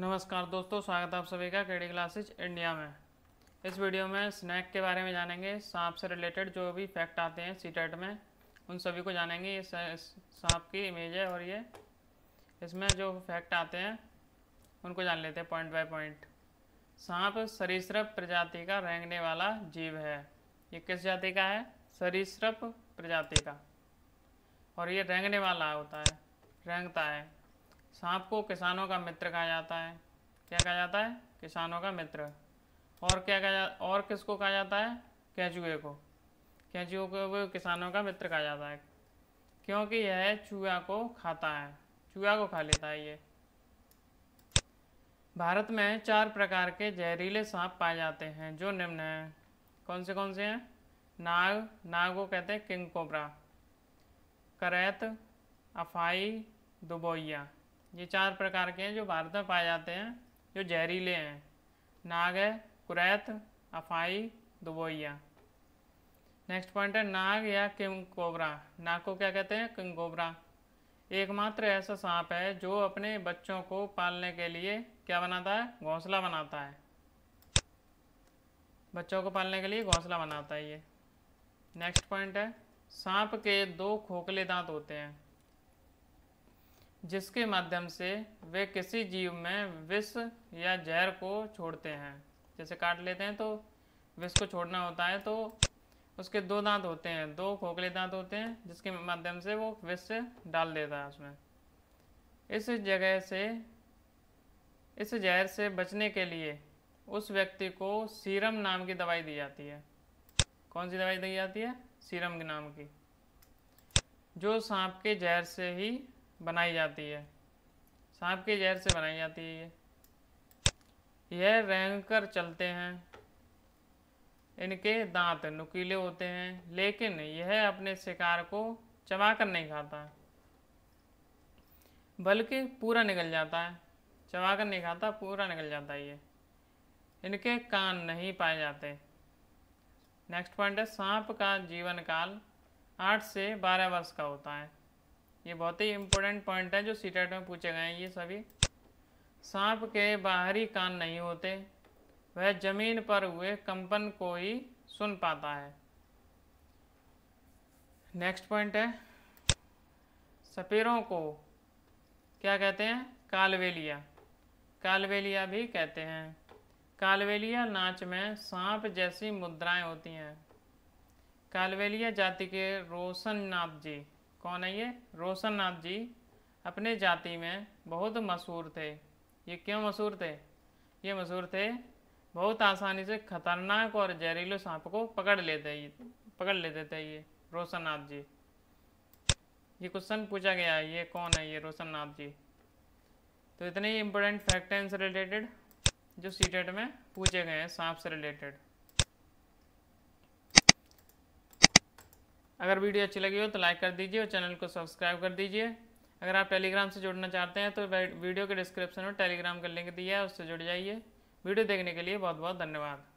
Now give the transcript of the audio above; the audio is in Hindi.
नमस्कार दोस्तों स्वागत है आप सभी का केडी क्लासेज इंडिया में इस वीडियो में स्नैक के बारे में जानेंगे सांप से रिलेटेड जो भी फैक्ट आते हैं सी में उन सभी को जानेंगे ये सांप की इमेज है और ये इसमें जो फैक्ट आते हैं उनको जान लेते हैं पॉइंट बाय पॉइंट सांप सरीसृप प्रजाति का रेंगने वाला जीव है ये किस जाति का है सरीसृप प्रजाति का और ये रेंगने वाला होता है रेंगता है सांप को किसानों का मित्र कहा जाता है क्या कहा जाता है किसानों का मित्र और क्या कहा जा और किसको कहा जाता है कैचुए को कैचुए को वो किसानों का मित्र कहा जाता है क्योंकि यह चूहा को खाता है चूहा को खा लेता है ये भारत में चार प्रकार के जहरीले सांप पाए जाते हैं जो निम्न हैं कौन से कौन से हैं नाग नाग को कहते हैं किंग कोबरा करैत अफाई दुबोइया ये चार प्रकार के हैं जो भारत में पाए जाते हैं जो जहरीले हैं नाग है कुरैत अफाई दुबोइया नेक्स्ट पॉइंट है नाग या किंग कोबरा नाग को क्या कहते हैं किंग कोबरा एकमात्र ऐसा सांप है जो अपने बच्चों को पालने के लिए क्या बनाता है घोंसला बनाता है बच्चों को पालने के लिए घोंसला बनाता है ये नेक्स्ट पॉइंट है सांप के दो खोखले दांत होते हैं जिसके माध्यम से वे किसी जीव में विष या जहर को छोड़ते हैं जैसे काट लेते हैं तो विष को छोड़ना होता है तो उसके दो दांत होते हैं दो खोखले दांत होते हैं जिसके माध्यम से वो विष डाल देता है उसमें इस जगह से इस जहर से बचने के लिए उस व्यक्ति को सीरम नाम की दवाई दी जाती है कौन सी दवाई दी जाती है सीरम नाम की जो सांप के जहर से ही बनाई जाती है सांप के जहर से बनाई जाती है ये यह रेंगकर चलते हैं इनके दांत नुकीले होते हैं लेकिन यह अपने शिकार को चबाकर नहीं खाता बल्कि पूरा निकल जाता है चबाकर नहीं खाता पूरा निकल जाता है ये इनके कान नहीं पाए जाते नेक्स्ट पॉइंट है सांप का जीवन काल आठ से बारह वर्ष का होता है ये बहुत ही इम्पोर्टेंट पॉइंट है जो सी टेट e में पूछे गए हैं ये सभी सांप के बाहरी कान नहीं होते वह जमीन पर हुए कंपन को ही सुन पाता है नेक्स्ट पॉइंट है सपेरों को क्या कहते हैं कालवेलिया कालवेलिया भी कहते हैं कालवेलिया नाच में सांप जैसी मुद्राएं होती हैं कालवेलिया जाति के रोशन नाथ जी कौन है ये रोशन नाथ जी अपने जाति में बहुत मशहूर थे ये क्यों मशहूर थे ये मशहूर थे बहुत आसानी से खतरनाक और जहरीले सांप को पकड़ लेते ये पकड़ लेते थे ये रोशन नाथ जी ये क्वेश्चन पूछा गया है ये कौन है ये रोशन नाथ जी तो इतने ही इम्पोर्टेंट फैक्ट हैं इनसे रिलेटेड जो सीटेट e में पूछे गए हैं सांप से रिलेटेड अगर वीडियो अच्छी लगी हो तो लाइक कर दीजिए और चैनल को सब्सक्राइब कर दीजिए अगर आप टेलीग्राम से जुड़ना चाहते हैं तो वीडियो के डिस्क्रिप्शन में टेलीग्राम का लिंक दिया है उससे जुड़ जाइए वीडियो देखने के लिए बहुत बहुत धन्यवाद